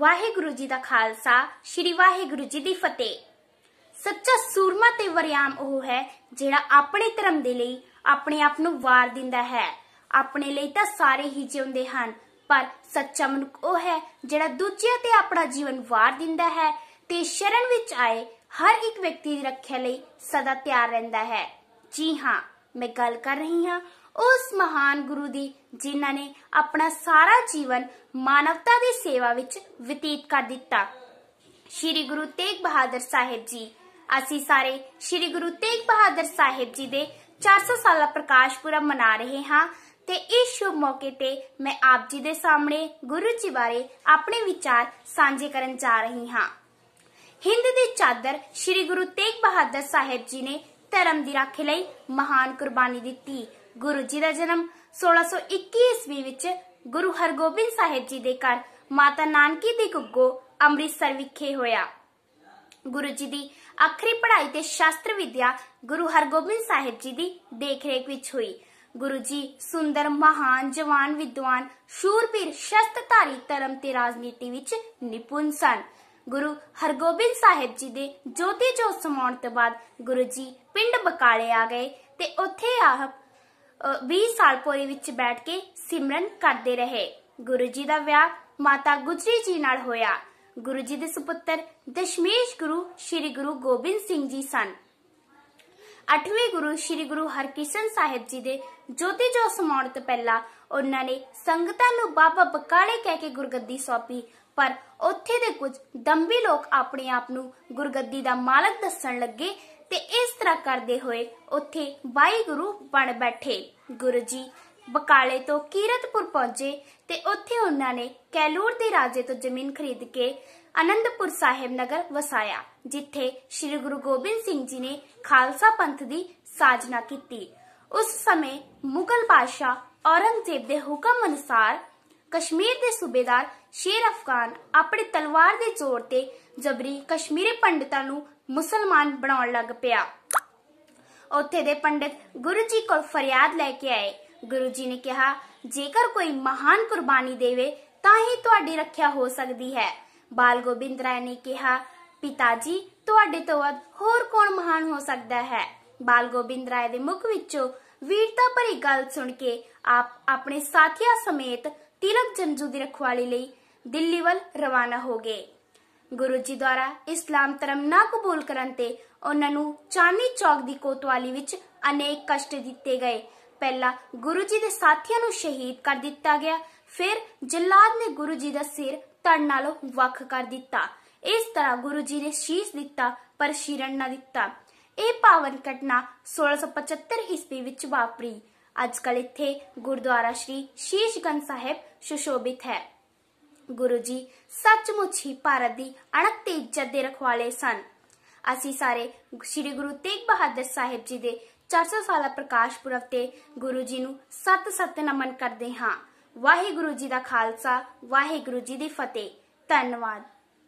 ਵਾਹਿਗੁਰੂ ਜੀ ਦਾ ਖਾਲਸਾ ਸ੍ਰੀ ਵਾਹਿਗੁਰੂ ਜੀ ਦੀ ਫਤਿਹ ਸੱਚਾ ਸੂਰਮਾ ਤੇ ਵਰਿਆਮ ਉਹ ਹੈ ਜਿਹੜਾ ਆਪਣੇ ਧਰਮ ਦੇ ਲਈ ਆਪਣੇ ਆਪ ਨੂੰ ਵਾਰ ਦਿੰਦਾ ਹੈ ਆਪਣੇ ਲਈ ਤਾਂ ਸਾਰੇ ਹੀ ਜਿਉਂਦੇ ਹਨ ਪਰ ਸੱਚਾ ਮਨੁੱਖ ਉਹ ਹੈ ਜਿਹੜਾ ਦੂਜਿਆਂ ਤੇ ਆਪਣਾ ਜੀਵਨ ਵਾਰ ਦਿੰਦਾ ਹੈ ਤੇ ਸ਼ਰਨ ਵਿੱਚ ਆਏ ਹਰ ਇੱਕ ਵਿਅਕਤੀ ਦੀ ਰੱਖਿਆ ਲਈ ਸਦਾ ਤਿਆਰ ਰਹਿੰਦਾ ਹੈ ਜੀ ਹਾਂ ਮੈਂ ਗੱਲ ਕਰ ਰਹੀ ਹਾਂ ਉਸ ਮਹਾਨ ਗੁਰੂ ਦੀ ਜਿਨ੍ਹਾਂ ਨੇ ਆਪਣਾ ਸਾਰਾ ਜੀਵਨ ਮਾਨਵਤਾ ਦੀ ਸੇਵਾ ਵਿੱਚ ਬਤੀਤ ਕਰ ਦਿੱਤਾ ਸ੍ਰੀ ਗੁਰੂ ਤੇਗ ਬਹਾਦਰ ਸਾਹਿਬ ਜੀ ਅਸੀਂ ਸਾਰੇ ਸ੍ਰੀ ਗੁਰੂ ਤੇਗ ਬਹਾਦਰ ਸਾਹਿਬ ਜੀ ਦੇ 400 ਸਾਲਾ ਪ੍ਰਕਾਸ਼ ਪੁਰਬ ਮਨਾ ਰਹੇ ਹਾਂ ਤੇ ਇਸ ਸ਼ੁਭ ਮੌਕੇ ਤੇ ਮੈਂ ਆਪ ਜੀ ਦੇ ਸਾਹਮਣੇ ਗੁਰੂ ਜੀ ਬਾਰੇ ਆਪਣੇ ਵਿਚਾਰ ਸਾਂਝੇ ਕਰਨ ਜਾ ਰਹੀ ਹਾਂ ਹਿੰਦ ਦੀ ਚਾਦਰ ਸ੍ਰੀ ਗੁਰੂ ਤੇਗ ਬਹਾਦਰ ਸਾਹਿਬ ਜੀ ਨੇ ਧਰਮ ਦੀ ਰਾਖੀ ਲਈ ਮਹਾਨ ਕੁਰਬਾਨੀ ਦਿੱਤੀ ਗੁਰੂ ਜੀ ਦਾ ਜਨਮ 1621 ਈਸਵੀ ਵਿੱਚ ਗੁਰੂ ਹਰਗੋਬਿੰਦ ਸਾਹਿਬ ਜੀ ਦੇ ਘਰ ਮਾਤਾ ਨਾਨਕੀ ਦੀ ਗੁੱਗੋ ਅੰਮ੍ਰਿਤਸਰ ਵਿਖੇ ਹੋਇਆ ਗੁਰੂ ਜੀ ਦੀ ਆਖਰੀ ਪੜ੍ਹਾਈ ਤੇ ਸ਼ਾਸਤਰ ਵਿਦਿਆ ਗੁਰੂ ਹਰਗੋਬਿੰਦ ਸਾਹਿਬ ਜੀ ਦੀ ਦੇਖਰੇਖ ਵਿੱਚ ਹੋਈ ਗੁਰੂ ਜੀ ਸੁੰਦਰ ਮਹਾਨ ਜਵਾਨ ਵਿਦਵਾਨ ਸ਼ੂਰਬੀਰ ਸ਼ਸਤਧਾਰੀ ਧਰਮ ਤੇ ਰਾਜਨੀਤੀ ਵਿੱਚ ਨਿਪੁੰਨ ਸਨ ਗੁਰੂ ਹਰਗੋਬਿੰਦ ਸਾਹਿਬ ਜੀ ਦੇ ਜੋਤੀ ਜੋਤ ਸਮਾਉਣ ਤੋਂ ਬਾਅਦ ਗੁਰੂ ਜੀ ਪਿੰਡ ਬਕਾਲੇ ਆ ਗਏ ਤੇ ਉੱਥੇ ਆਪ 20 ਸਾਲ ਪੋਰੀ ਵਿੱਚ ਬੈਠ ਕੇ ਸਿਮਰਨ ਕਰਦੇ ਰਹੇ ਗੁਰੂ ਜੀ ਦਾ ਵਿਆਹ ਮਾਤਾ ਗੁਜਰੀ ਜੀ ਨਾਲ ਹੋਇਆ ਗੁਰੂ ਜੀ ਦੇ ਸੁਪੁੱਤਰ ਦਸ਼ਮੇਸ਼ ਗੁਰੂ ਸ੍ਰੀ ਗੁਰੂ ਗੋਬਿੰਦ ਸਿੰਘ ਜੀ ਸਨ 8ਵੇਂ ਗੁਰੂ ਸ੍ਰੀ ਗੁਰੂ ਹਰਕਿਸ਼ਨ ਸਾਹਿਬ ਜੀ ਦੇ ਜੋਤੀ ਜੋ ਸਮਾਉਣ ਤੋਂ ਪਹਿਲਾਂ ਉਹਨਾਂ ਨੇ ਸੰਗਤਾਂ ਨੂੰ ਬਾਬਾ ਬਕਾਲੇ ਕਹਿ ਕੇ ਗੁਰਗੱਦੀ ਸੌਪੀ ਪਰ ਉੱਥੇ ਦੇ ਕੁਝ ਦੰਬੀ ਲੋਕ ਆਪਣੇ ਆਪ ਨੂੰ ਗੁਰਗੱਦੀ ਦਾ ਮਾਲਕ ਦੱਸਣ ਲੱਗੇ ਤੇ ਇਸ ਤਰ੍ਹਾਂ ਕਰਦੇ ਹੋਏ ਉੱਥੇ ਵਾਹਿਗੁਰੂ ਬਣ ਬੈਠੇ ਗੁਰੂ ਜੀ ਬਕਾਲੇ ਤੋਂ ਕੀਰਤਪੁਰ ਪਹੁੰਚੇ ਤੇ ਉੱਥੇ ਉਹਨਾਂ ਨੇ ਕੈਲੂਰ ਦੇ ਰਾਜੇ ਤੋਂ ਜ਼ਮੀਨ ਖਰੀਦ ਕੇ ਅਨੰਦਪੁਰ ਸਾਹਿਬ ਨਗਰ ਵਸਾਇਆ ਜਿੱਥੇ ਸ੍ਰੀ ਗੁਰੂ ਗੋਬਿੰਦ ਸਿੰਘ ਜੀ ਨੇ ਖਾਲਸਾ ਪੰਥ ਦੀ ਸਾਜਨਾ ਕੀਤੀ ਉਸ ਸਮੇਂ ਮੁਗਲ ਬਾਦਸ਼ਾਹ ਔਰੰਗਜ਼ੇਬ ਦੇ ਹੁਕਮ ਅਨੁਸਾਰ ਕਸ਼ਮੀਰ ਦੇ ਸੂਬੇਦਾਰ ਸ਼ੇਰ ਅਫਗਾਨ ਆਪਣੀ ਤਲਵਾਰ ਦੇ ਜ਼ੋਰ ਤੇ ਜਬਰੀ ਕਸ਼ਮੀਰੀ ਪੰਡਤਾਂ ਨੂੰ ਮੁਸਲਮਾਨ ਬਣਾਉਣ ਲੱਗ ਪਿਆ ਉੱਥੇ ਦੇ ਪੰਡਿਤ ਗੁਰੂ ਜੀ ਕੋਲ ਫਰਿਆਦ ਲੈ ਕੇ ਆਏ ਗੁਰੂ ਜੀ ਨੇ ਕਿਹਾ ਜੇਕਰ ਕੋਈ ਮਹਾਨ ਕੁਰਬਾਨੀ ਦੇਵੇ ਤਾਂ ਹੀ ਤੁਹਾਡੀ ਰੱਖਿਆ ਹੋ ਸਕਦੀ ਹੈ ਬਾਲ ਗੋਬਿੰਦ ਰਾਏ ਨੇ ਕਿਹਾ ਪਿਤਾ ਜੀ ਤੁਹਾਡੇ ਤੋਂ ਵੱਧ ਹੋਰ ਕੌਣ ਮਹਾਨ ਹੋ ਸਕਦਾ ਹੈ ਬਾਲ ਗੋਬਿੰਦ ਰਾਏ ਦੇ ਮੁਖ ਵਿੱਚੋਂ ਵੀਰਤਾ ਭਰੀ ਗੱਲ ਸੁਣ ਕੇ ਆਪ ਆਪਣੇ ਸਾਥੀਆਂ ਸਮੇਤ ਤਿਲਕ ਜੰਜੂ ਦੀ ਰਖਵਾਲੀ ਲਈ ਦਿੱਲੀ ਵੱਲ ਰਵਾਨਾ ਹੋ ਗਏ ਗੁਰੂ ਜੀ ਦੁਆਰਾ ਇਸਲਾਮ ਧਰਮ ਨਾ ਕਬੂਲ ਕਰਨ ਤੇ ਉਹਨਾਂ ਨੂੰ ਚਾਨੀ ਚੌਕ ਦੀ ਕੋਤਵਾਲੀ ਵਿੱਚ ਅਨੇਕ ਕਸ਼ਟ ਦਿੱਤੇ ਗਏ ਪਹਿਲਾਂ ਗੁਰੂ ਜੀ ਦੇ ਸਾਥੀਆਂ ਨੂੰ ਸ਼ਹੀਦ ਕਰ ਦਿੱਤਾ ਗਿਆ ਫਿਰ ਜਲਾਦ ਨੇ ਗੁਰੂ ਜੀ ਦਾ ਸਿਰ ਧੜ ਨਾਲੋਂ ਵੱਖ ਕਰ ਦਿੱਤਾ ਇਸ ਤਰ੍ਹਾਂ ਗੁਰੂ ਜੀ ਨੇ ਸ਼ੀਸ਼ ਦਿੱਤਾ ਪਰ ਸ਼ੀਰਣ ਨਾ ਦਿੱਤਾ ਇਹ ਪਾਵਨ ਘਟਨਾ 1675 ਈਸਵੀ ਵਿੱਚ ਵਾਪਰੀ ਅੱਜ ਕੱਲ ਇੱਥੇ ਗੁਰਦੁਆਰਾ ਸ਼੍ਰੀ ਸ਼ੀਸ਼ਗੰਜ ਸਾਹਿਬ ਸੁਸ਼ੋਭਿਤ ਹੈ ਗੁਰੂ ਜੀ ਸੱਚਮੁੱਚ ਹੀ ਭਾਰਤ ਦੀ ਅਣਖ ਤੇ ਇੱਜ਼ਤ ਦੇ ਰਖਵਾਲੇ ਸਨ ਅਸੀਂ ਸਾਰੇ ਸ੍ਰੀ ਗੁਰੂ ਤੇਗ ਬਹਾਦਰ ਸਾਹਿਬ ਜੀ ਦੇ 400 ਸਾਲਾ ਪ੍ਰਕਾਸ਼ ਪੁਰਬ ਤੇ ਗੁਰੂ ਜੀ ਨੂੰ ਸਤ ਸਤ ਨਮਨ ਕਰਦੇ ਹਾਂ ਵਾਹਿਗੁਰੂ ਜੀ ਦਾ ਖਾਲਸਾ ਵਾਹਿਗੁਰੂ ਜੀ ਦੀ ਫਤਿਹ ਧੰਨਵਾਦ